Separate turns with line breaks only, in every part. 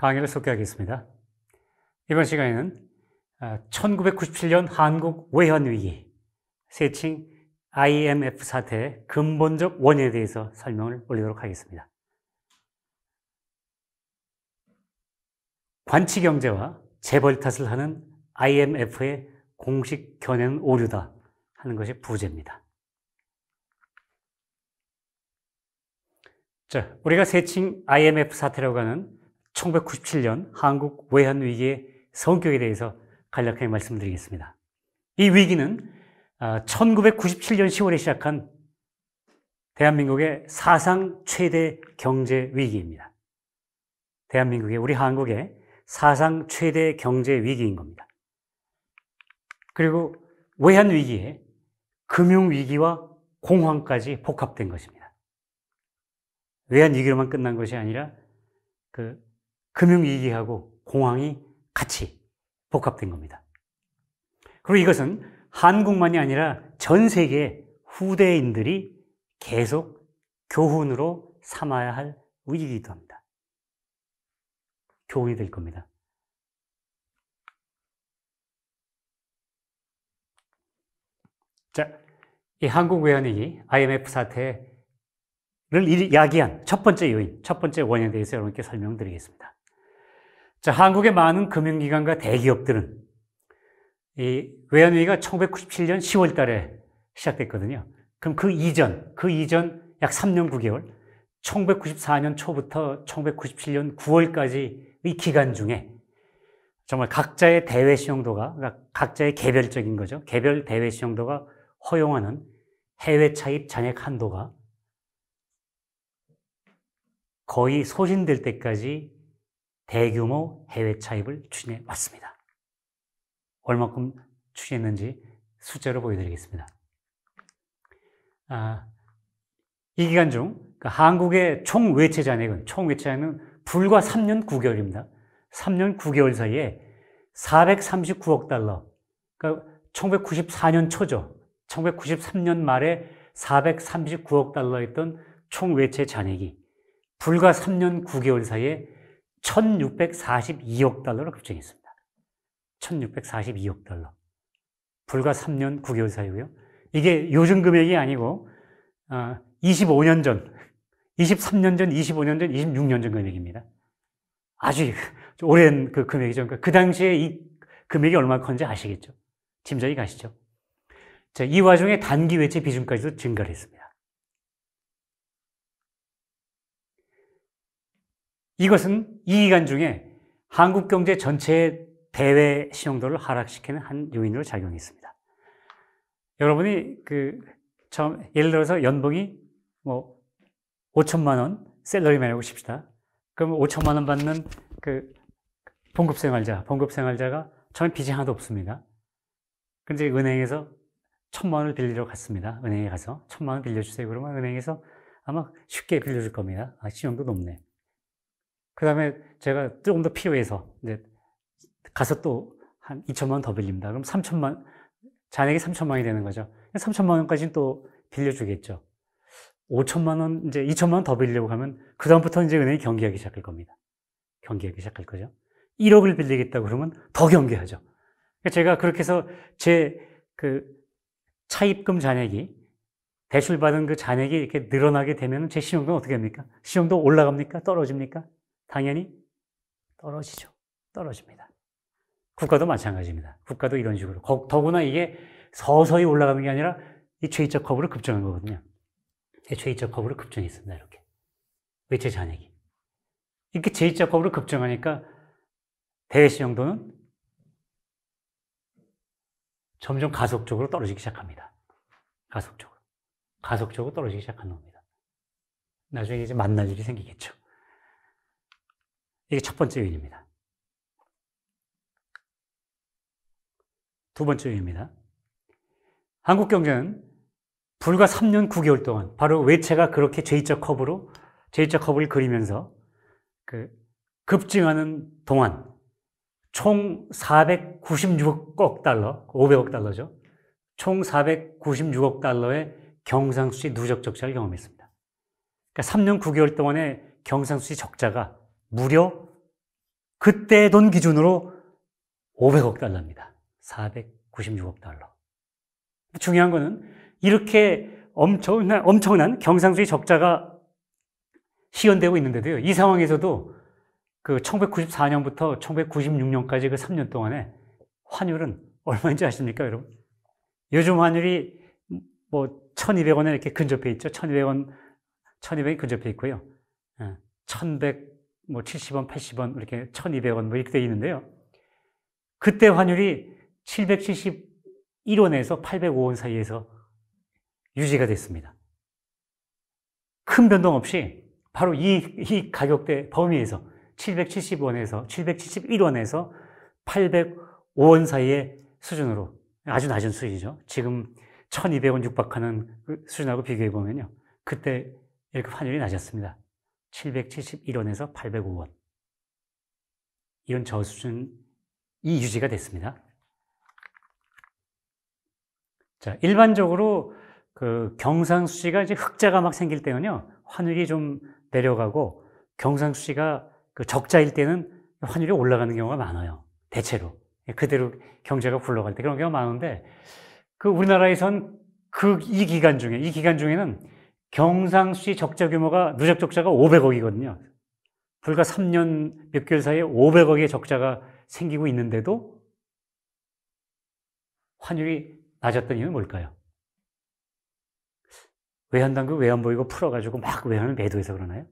강의를 소개하겠습니다. 이번 시간에는 1997년 아, 한국 외환위기, 세칭 IMF 사태의 근본적 원인에 대해서 설명을 올리도록 하겠습니다. 관치경제와 재벌 탓을 하는 IMF의 공식 견해는 오류다 하는 것이 부재입니다 자, 우리가 세칭 IMF 사태라고 하는 1997년 한국 외환 위기의 성격에 대해서 간략하게 말씀드리겠습니다. 이 위기는 1997년 아, 10월에 시작한 대한민국의 사상 최대 경제 위기입니다. 대한민국의 우리 한국의 사상 최대 경제 위기인 겁니다. 그리고 외환 위기에 금융 위기와 공황까지 복합된 것입니다. 외환 위기로만 끝난 것이 아니라 그 금융위기하고 공황이 같이 복합된 겁니다. 그리고 이것은 한국만이 아니라 전 세계 후대인들이 계속 교훈으로 삼아야 할 의이기도 합니다. 교훈이 될 겁니다. 자, 이 한국 외환위기, IMF 사태를 야기한 첫 번째 요인, 첫 번째 원인에 대해서 여러분께 설명드리겠습니다. 자, 한국의 많은 금융기관과 대기업들은 이 외환위기가 1997년 10월 달에 시작됐거든요. 그럼 그 이전, 그 이전 약 3년 9개월, 1994년 초부터 1997년 9월까지이 기간 중에 정말 각자의 대외 시용도가 그러니까 각자의 개별적인 거죠. 개별 대외 시용도가 허용하는 해외 차입 잔액 한도가 거의 소진될 때까지 대규모 해외 차입을 추진해 왔습니다. 얼마큼 추진했는지 숫자로 보여드리겠습니다. 아, 이 기간 중 그 한국의 총 외채 잔액은 네 총 외채 잔액은 불과 3년 9개월입니다. 3년 9개월 사이에 439억 달러, 그러니까 1994년 초죠. 1993년 말에 439억 달러였던 총 외채 잔액이 불과 3년 9개월 사이에 1642억 달러로 급증했습니다. 1642억 달러. 불과 3년 9개월 사이고요. 이게 요즘 금액이 아니고 25년 어, 전, 23년 전, 25년 전, 26년 전 금액입니다. 아주 오랜 그 금액이죠. 그러니까 그 당시에 이 금액이 얼마 건지 아시겠죠? 짐작이 가시죠? 자, 이 와중에 단기 외채 비중까지도 증가를 했습니다. 이것은 이 기간 중에 한국 경제 전체의 대외 신용도를 하락시키는 한 요인으로 작용했습니다. 여러분이 그 처음 예를 들어서 연봉이 뭐 5천만 원 셀러리맨이라고 칩시다. 그럼 5천만 원 받는 그 봉급 생활자, 봉급 생활자가 처음에 빚이 하나도 없습니다. 근데 은행에서 천만 원을 빌리러 갔습니다. 은행에 가서 천만 원 빌려주세요. 그러면 은행에서 아마 쉽게 빌려줄 겁니다. 아, 신용도 높네. 그 다음에 제가 조금 더 필요해서 이제 가서 또 한 2천만 원 더 빌립니다. 그럼 3천만, 잔액이 3천만 원이 되는 거죠. 3천만 원까지는 또 빌려주겠죠. 5천만 원, 이제 2천만 원 더빌려고 하면 그다음부터 이제 은행이 경기하기 시작할 겁니다. 경기하기 시작할 거죠. 1억을 빌리겠다고 그러면 더 경기하죠. 그러니까 제가 그렇게 해서 제 그 차입금 잔액이 대출받은 그 잔액이 이렇게 늘어나게 되면 제 신용도는 어떻게 합니까 신용도 올라갑니까? 떨어집니까? 당연히 떨어지죠. 떨어집니다. 국가도 마찬가지입니다. 국가도 이런 식으로. 더구나 이게 서서히 올라가는 게 아니라 이 최이적 커브로 급증한 거거든요. 최이적 커브로 급증했습니다. 이렇게. 외채 잔액이. 이렇게 제2적 커브로 급증하니까 대시 정도는 점점 가속적으로 떨어지기 시작합니다. 가속적으로. 가속적으로 떨어지기 시작한 겁니다. 나중에 이제 만날 일이 생기겠죠. 이게 첫 번째 요인입니다. 두 번째 요인입니다. 한국 경제는 불과 3년 9개월 동안 바로 외채가 그렇게 J자 컵으로 J자 컵을 그리면서 그 급증하는 동안 총 496억 달러, 500억 달러죠. 총 496억 달러의 경상수지 누적 적자를 경험했습니다. 그러니까 3년 9개월 동안의 경상수지 적자가 무려 그때돈 기준으로 500억 달러입니다. 496억 달러. 중요한 거는 이렇게 엄청난, 엄청난 경상수지 적자가 시연되고 있는데도요. 이 상황에서도 그 1994년부터 1996년까지 그 3년 동안에 환율은 얼마인지 아십니까, 여러분? 요즘 환율이 뭐 1,200원에 이렇게 근접해 있죠. 1,200원, 1,200이 근접해 있고요. 1,100 예, 뭐 70원, 80원, 이렇게 1200원 뭐 이렇게 되어 있는데요. 그때 환율이 771원에서 805원 사이에서 유지가 됐습니다. 큰 변동 없이 바로 이, 이 가격대 범위에서 770원에서 771원에서 805원 사이의 수준으로 아주 낮은 수준이죠. 지금 1200원 육박하는 그 수준하고 비교해 보면요. 그때 이렇게 환율이 낮았습니다. 771원에서 805원. 이런 저수준이 유지가 됐습니다. 자, 일반적으로 그 경상수지가 이제 흑자가 막 생길 때는요, 환율이 좀 내려가고 경상수지가 그 적자일 때는 환율이 올라가는 경우가 많아요. 대체로. 예, 그대로 경제가 굴러갈 때 그런 경우가 많은데 그 우리나라에선 그 이 기간 중에, 이 기간 중에는 경상수지 적자 규모가 누적 적자가 500억이거든요. 불과 3년 몇 개월 사이에 500억의 적자가 생기고 있는데도 환율이 낮았던 이유는 뭘까요? 외환당국 외환 보이고 풀어가지고 막 외환을 매도해서 그러나요?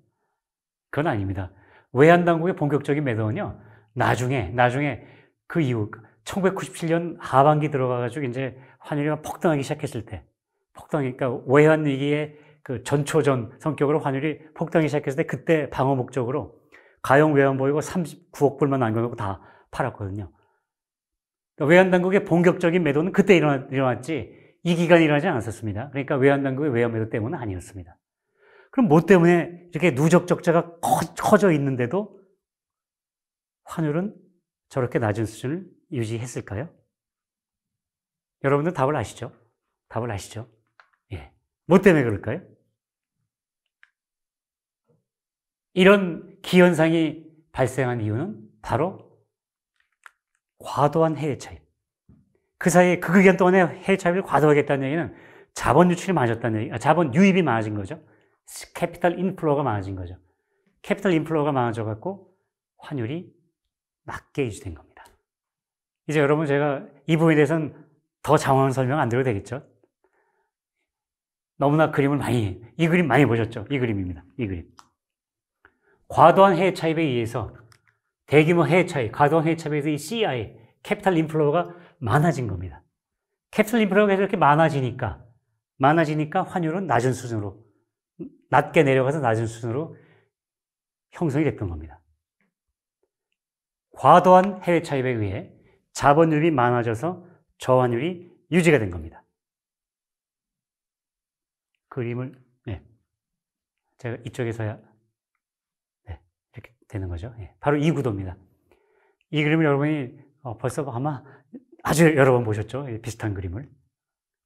그건 아닙니다. 외환당국의 본격적인 매도는요, 나중에, 나중에 그 이후, 1997년 하반기 들어가가지고 이제 환율이 폭등하기 시작했을 때, 폭등하니까 그러니까 외환위기에 그 전초전 성격으로 환율이 폭등이 시작했을 때 그때 방어 목적으로 가용 외환보유고 39억 불만 남겨놓고 다 팔았거든요. 그러니까 외환당국의 본격적인 매도는 그때 일어났, 지이 기간이 일어나지 않았었습니다. 그러니까 외환당국의 외환 매도 때문은 아니었습니다. 그럼 뭐 때문에 이렇게 누적 적자가 커져 있는데도 환율은 저렇게 낮은 수준을 유지했을까요? 여러분들 답을 아시죠? 답을 아시죠? 뭐 때문에 그럴까요? 이런 기현상이 발생한 이유는 바로 과도한 해외 차입. 그 사이에 그 기간 동안에 해외 차입을 과도하겠다는 얘기는 자본 유출이 많아졌다는 얘기, 아, 자본 유입이 많아진 거죠. 캐피탈 인플로가 많아진 거죠. 캐피탈 인플로가 많아져 갖고 환율이 낮게 유지된 겁니다. 이제 여러분 제가 이 부분에 대해서는 더 장황한 설명 안 드려도 되겠죠? 너무나 그림을 많이, 이 그림 많이 보셨죠? 이 그림입니다. 이 그림. 과도한 해외 차입에 의해서 대규모 해외 차입, 과도한 해외 차입에 서이 CI, 캐피탈 인플로우가 많아진 겁니다. 캐피탈 인플로우가 이렇게 많아지니까, 많아지니까 환율은 낮은 수준으로, 낮게 내려가서 낮은 수준으로 형성이 됐던 겁니다. 과도한 해외 차입에 의해 자본 율이 많아져서 저환율이 유지가 된 겁니다. 그림을 네. 제가 이쪽에서야 네. 이렇게 되는 거죠. 네. 바로 이 구도입니다. 이 그림을 여러분이 어, 벌써 아마 아주 여러 번 보셨죠. 비슷한 그림을.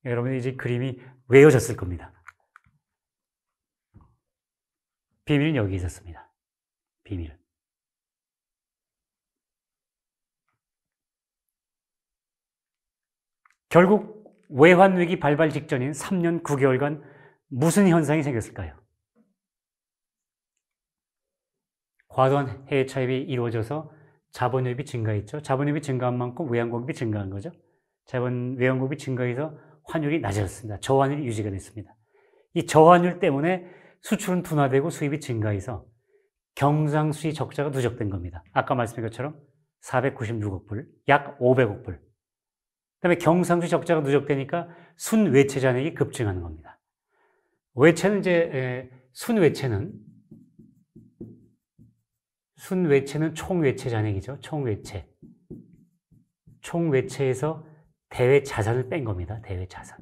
여러분이 이제 그림이 외워졌을 겁니다. 비밀은 여기 있었습니다. 비밀은. 결국 외환위기 발발 직전인 3년 9개월간 무슨 현상이 생겼을까요? 과도한 해외 차입이 이루어져서 자본유입이 증가했죠. 자본유입이 증가한 만큼 외환공급이 증가한 거죠. 자본 외환공급이 증가해서 환율이 낮아졌습니다. 저환율이 유지가 됐습니다. 이 저환율 때문에 수출은 둔화되고 수입이 증가해서 경상수지 적자가 누적된 겁니다. 아까 말씀드린 것처럼 496억 불, 약 500억 불. 그다음에 경상수지 적자가 누적되니까 순외채 잔액이 급증하는 겁니다. 외채는 이제 순외채는 순외채는 총외채 잔액이죠. 총외채. 총외채에서 대외 자산을 뺀 겁니다. 대외 자산.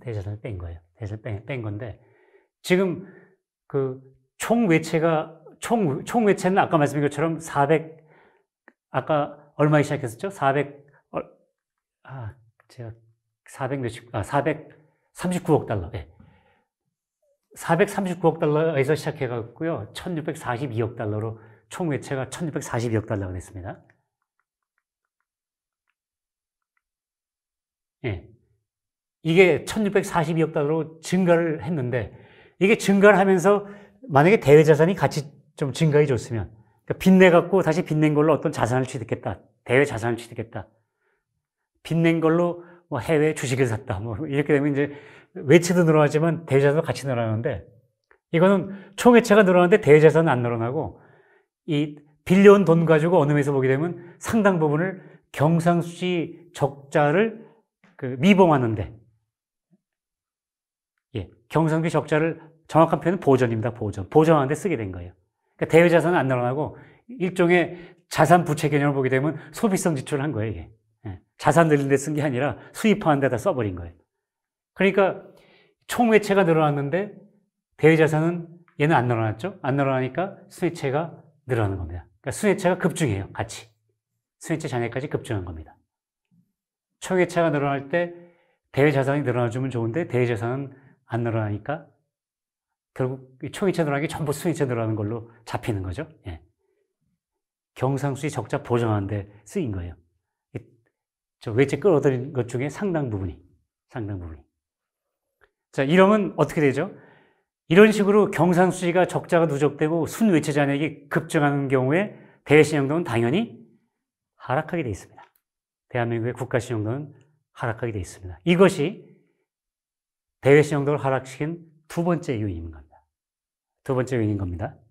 대외 자산을 뺀 거예요. 대외 자산을 뺀, 뺀 건데 지금 그 총외채가 총 총외채는 아까 말씀드린 것처럼 400 아까 얼마에 시작했었죠? 400 아, 제가 400 몇십 아 439억 달러. 예. 네. 439억 달러에서 시작해갖고요. 1642억 달러로 총 외채가 1642억 달러가 됐습니다. 예. 이게 1642억 달러로 증가를 했는데 이게 증가를 하면서 만약에 대외 자산이 같이 좀 증가해 줬으면 그러니까 빚내 갖고 다시 빚낸 걸로 어떤 자산을 취득했다. 대외 자산을 취득했다. 빚낸 걸로 뭐 해외 주식을 샀다. 뭐 이렇게 되면 이제 외채도 늘어나지만 대외자도 같이 늘어나는데 이거는 총회체가 늘어나는데 대외자산은 안 늘어나고 이 빌려온 돈 가지고 어느 면에서 보게 되면 상당 부분을 경상수지 적자를 그 미봉하는데 예, 경상수지 적자를 정확한 표현은 보전입니다. 보전. 보전하는데 쓰게 된 거예요. 그러니까 대외자산은 안 늘어나고 일종의 자산 부채 개념을 보게 되면 소비성 지출을 한 거예요, 이게. 예, 자산 늘린 데 쓴 게 아니라 수입하는 데다 써버린 거예요. 그러니까 총외채가 늘어났는데 대외자산은 얘는 안 늘어났죠? 안 늘어나니까 순위채가 늘어나는 겁니다. 그러니까 순위채가 급증해요, 같이. 순위채 잔액까지 급증한 겁니다. 총외채가 늘어날 때 대외자산이 늘어나주면 좋은데 대외자산은 안 늘어나니까 결국 총이체 늘어나기 전부 순위채 늘어나는 걸로 잡히는 거죠. 예. 경상수지 적자 보정하는데 쓰인 거예요. 저 외채 끌어들인 것 중에 상당 부분이, 상당 부분이. 자, 이러면 어떻게 되죠? 이런 식으로 경상수지가 적자가 누적되고 순외채잔액이 급증하는 경우에 대신용도는 외 당연히 하락하게 되어 있습니다. 대한민국의 국가신용도는 하락하게 되어 있습니다. 이것이 대외신용도를 하락시킨 두 번째 요인인 겁니다. 두 번째 요인인 겁니다.